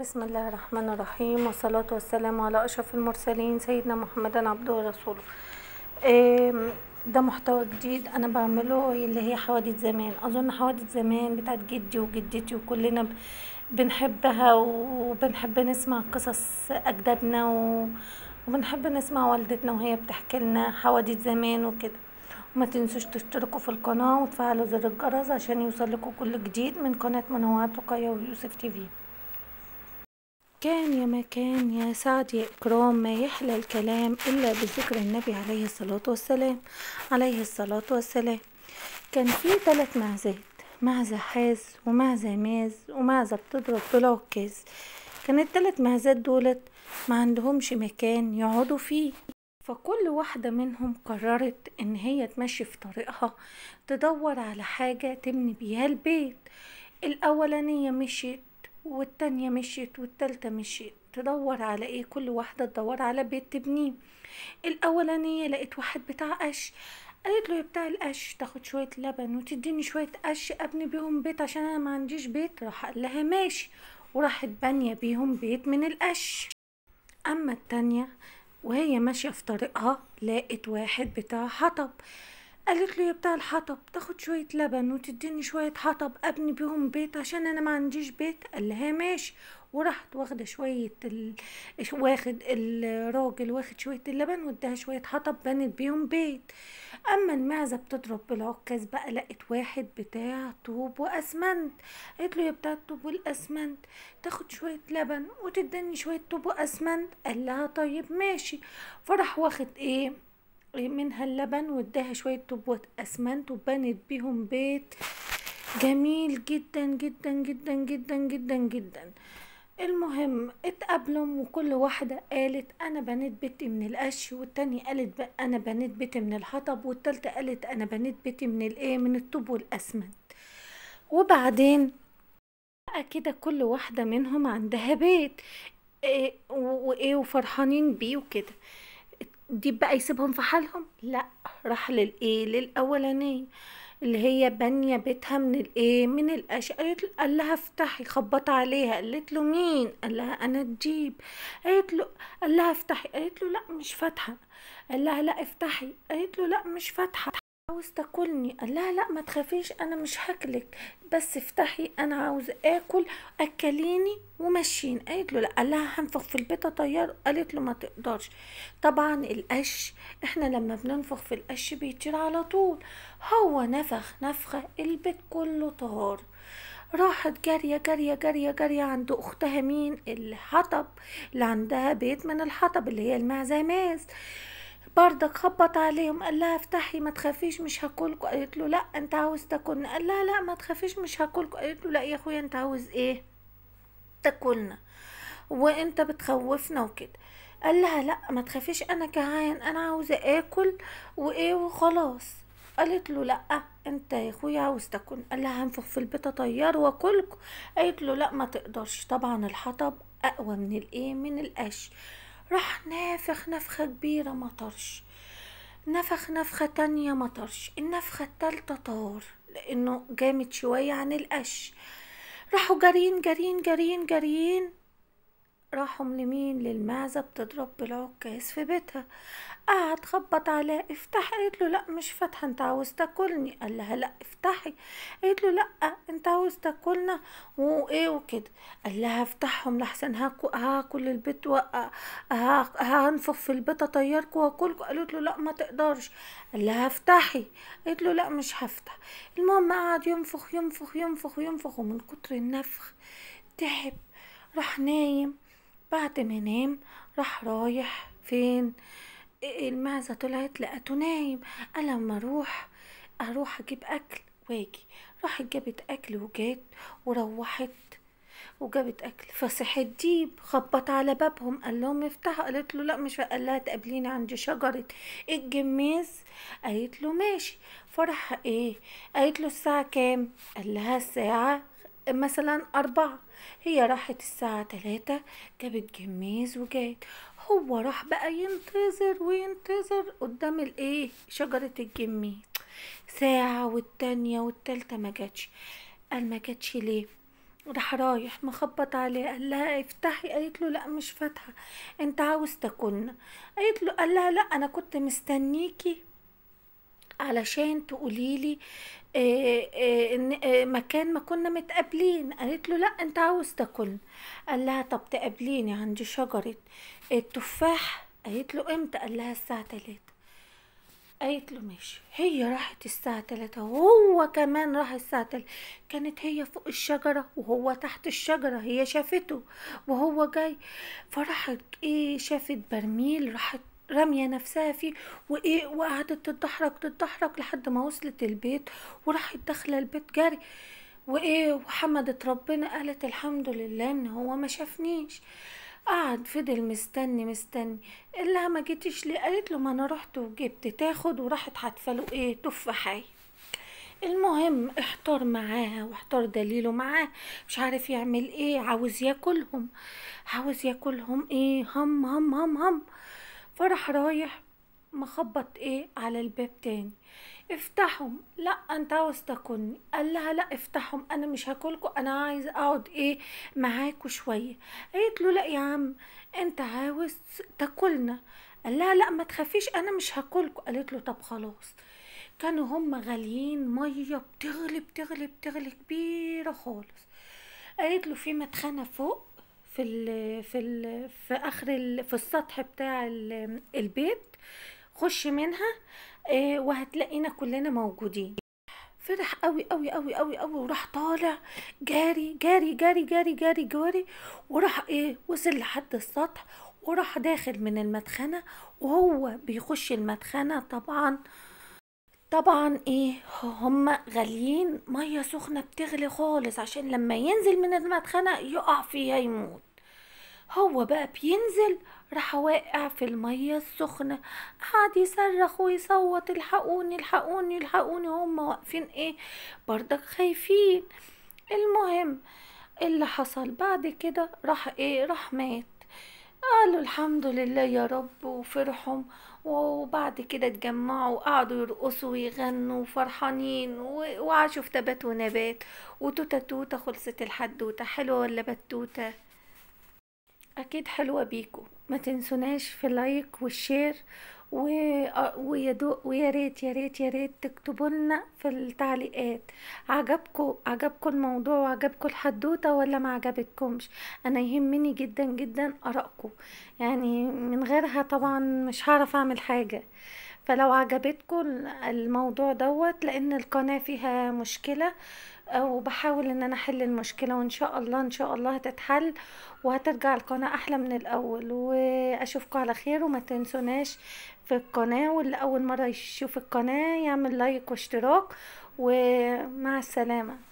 بسم الله الرحمن الرحيم والصلاة والسلام على أشرف المرسلين سيدنا محمد عبده ورسوله ده محتوى جديد أنا بعمله اللي هي حوادث زمان أظن حوادث زمان بتاعت جدي وجدتي وكلنا بنحبها وبنحب نسمع قصص أجدادنا وبنحب نسمع والدتنا وهي بتحكي لنا حوادث زمان وكده وما تنسوش تشتركوا في القناة وتفعلوا زر الجرس عشان يوصل لكم كل جديد من قناة منوعات وقاية ويوسف تيفي كان يا ما كان يا سعد يا إكرام ما يحلى الكلام إلا بذكر النبي عليه الصلاة والسلام عليه الصلاة والسلام كان في ثلاث معزات معزة حاز ومعزة ماز ومعزة بتضرب بالعكاز كان الثلاث معزات دولت ما عندهمش مكان يقعدوا فيه فكل واحدة منهم قررت إن هي تمشي في طريقها تدور على حاجة تبني بيها البيت الأولانية مشيت والتانية مشيت والتالتة مشيت تدور على ايه كل واحدة تدور على بيت تبنيه الاولانية لقيت واحد بتاع قش قالت له بتاع القش تاخد شوية لبن وتديني شوية قش ابني بيهم بيت عشان انا ما عنديش بيت راح قال لها ماشي وراح بانية بيهم بيت من القش اما التانية وهي ماشية في طريقها لقت واحد بتاع حطب قالت له يا بتاع الحطب تاخد شوية لبن وتديني شوية حطب أبني بيهم بيت عشان أنا ما عنديش بيت قال لها ماشي ورحت واخدة شوية ال... واخد الراجل واخد شوية اللبن واداها شوية حطب بنت بيهم بيت أما المعزة بتضرب بالعكاز بقى لقت واحد بتاع طوب وأسمنت قالت له يا بتاع الطوب والأسمنت تاخد شوية لبن وتديني شوية طوب وأسمنت قال لها طيب ماشي فراح واخد ايه منها اللبن واداها شوية طبوات أسمنت وبنت بيهم بيت جميل جدا جدا جدا جدا جدا جدا المهم اتقابلهم وكل واحدة قالت أنا بنيت بيتي من القش والتانية قالت أنا بنيت بيتي من الحطب والتالتة قالت أنا بنيت بيتي من الإيه من الطوب والأسمنت وبعدين بقى كده كل واحدة منهم عندها بيت إيه وإيه وفرحانين بيه وكده دي بقى يسيبهم في حالهم لا راح للايه للاولانيه اللي هي بانيه بيتها من الايه من الاشياء قالت له قال لها افتحي خبط عليها قالت له مين قال لها انا تجيب قالت له قال لها افتحي قالت له لا مش فاتحه قال لها لا افتحي قالت له لا مش فاتحه عاوز تاكلني لا لا ما تخافيش انا مش هاكلك بس افتحي انا عاوز اكل اكليني ومشين قالت له لا لا هنفخ في البيت طيار قالت له ما تقدرش طبعا القش احنا لما بننفخ في القش بيطير على طول هو نفخ نفخه البيت كله طار راحت جارية جارية جارية جارية عند أختها مين الحطب اللي عندها بيت من الحطب اللي هي المعزماز برضك خبط عليهم قال لها افتحي ما تخافيش مش هاكلكوا قالت له لا انت عاوز تاكلنا قال لها لا ما تخافيش مش هاكلكوا قالت له لا يا اخويا انت عاوز ايه تاكلنا وانت بتخوفنا وكده قال لها لا ما تخافيش انا جعان انا عاوزه اكل وايه وخلاص قالت له لا انت يا اخويا عاوز تاكل قال لها هنفخ في البيت اطير واكلكوا قالت له لا ما تقدرش طبعا الحطب اقوى من الايه من القش راح نافخ نفخة كبيرة مطرش نفخ نفخة تانية مطرش النفخة التالتة طار لأنه جامد شوية عن القش راحوا جارين جارين جارين جارين راحوا لمين للمعزة بتضرب بالعكاز في بيتها قعد خبط عليه افتح قالت له لا مش فاتحة انت عاوز تاكلني قال لها لا افتحي قالت له لا انت عاوز تاكلنا وايه وكده قال لها افتحهم لحسن هاكل البيت هنفخ في البيت اطيركم واكلكم قالت له لا ما تقدرش قال لها افتحي قالت له لا مش هفتح المهم قعد ينفخ ينفخ ينفخ ينفخ ومن كتر النفخ تعب راح نايم بعد ما نام راح رايح فين إيه المعزة طلعت لقته نايم أنا لما أروح أروح أجيب أكل واجي راحت جابت أكل وجات وروحت وجابت اكل فصحت ديب خبط على بابهم قال لهم افتحوا قالت له لا مش قال لها تقابليني عند شجره الجميز قالت له ماشي فرح ايه قالت له الساعه كام قال لها الساعه مثلا أربعة هي راحت الساعة تلاتة جابت جميز وجات هو راح بقى ينتظر وينتظر قدام الايه شجرة الجمي ساعة والتانية والتالتة ما جاتش قال ما جاتش ليه راح رايح مخبط عليه قال لها افتحي قالت له لا مش فاتحه انت عاوز تكون قالت له قال لها لا انا كنت مستنيكي علشان تقوليلي آه، آه، آه، مكان ما كنا متقابلين قالت له لا انت عاوز تاكل قال لها طب تقابليني عند شجرة التفاح قالت له امتى قال لها الساعة تلاتة قالت له ماشي هي راحت الساعة تلاتة وهو كمان راح الساعة تلاتة كانت هي فوق الشجرة وهو تحت الشجرة هي شافته وهو جاي فراحت ايه شافت برميل راحت رامية نفسها فيه وإيه وقعدت تتدحرج تتدحرج لحد ما وصلت البيت وراحت داخلة البيت جري وإيه وحمدت ربنا قالت الحمد لله إن هو ما شافنيش قعد فضل مستني مستني إلا ما جيتش ليه قالت له ما أنا رحت وجبت تاخد وراحت حتفله إيه تفاحية المهم احتار معاها واحتار دليله معاه مش عارف يعمل ايه عاوز ياكلهم عاوز ياكلهم ايه هم هم هم هم فرح رايح مخبط ايه على الباب تاني افتحهم لا انت عاوز تاكلني قال لها لا افتحهم انا مش هاكلكوا انا عايز اقعد ايه معاكوا شويه قالت له لا يا عم انت عاوز تاكلنا قال لها لا ما تخافيش انا مش هاكلكوا قالت له طب خلاص كانوا هم غاليين ميه بتغلي بتغلي بتغلي كبيره خالص قالت له في مدخنه فوق في الـ في الـ في اخر في السطح بتاع البيت خش منها آه، وهتلاقينا كلنا موجودين فرح قوي قوي قوي قوي قوي وراح طالع جاري جاري جاري جاري جاري جاري وراح ايه وصل لحد السطح وراح داخل من المدخنه وهو بيخش المدخنه طبعا آه طبعا ايه هم غاليين ميه سخنه بتغلي خالص عشان لما ينزل من المدخنه يقع فيها يموت هو بقى بينزل راح واقع في المية السخنة قعد يصرخ ويصوت الحقوني الحقوني الحقوني هم واقفين ايه بردك خايفين المهم اللي حصل بعد كده راح ايه راح مات قالوا الحمد لله يا رب وفرحهم وبعد كده اتجمعوا وقعدوا يرقصوا ويغنوا وفرحانين وعاشوا في تبات ونبات وتوتة توتة خلصت الحدوتة حلوة ولا بتوتة أكيد حلوة بيكو ما تنسوناش في اللايك والشير ويا ريت يا ريت يا ريت تكتبوا لنا في التعليقات عجبكم عجبكم الموضوع وعجبكم الحدوته ولا ما عجبتكمش انا يهمني جدا جدا ارائكم يعني من غيرها طبعا مش هعرف اعمل حاجه فلو عجبتكم الموضوع دوت لان القناه فيها مشكله أه، وبحاول ان انا احل المشكله وان شاء الله ان شاء الله هتتحل وهترجع القناه احلى من الاول واشوفكم على خير وما تنسوناش في القناه واللي اول مره يشوف القناه يعمل لايك واشتراك ومع السلامه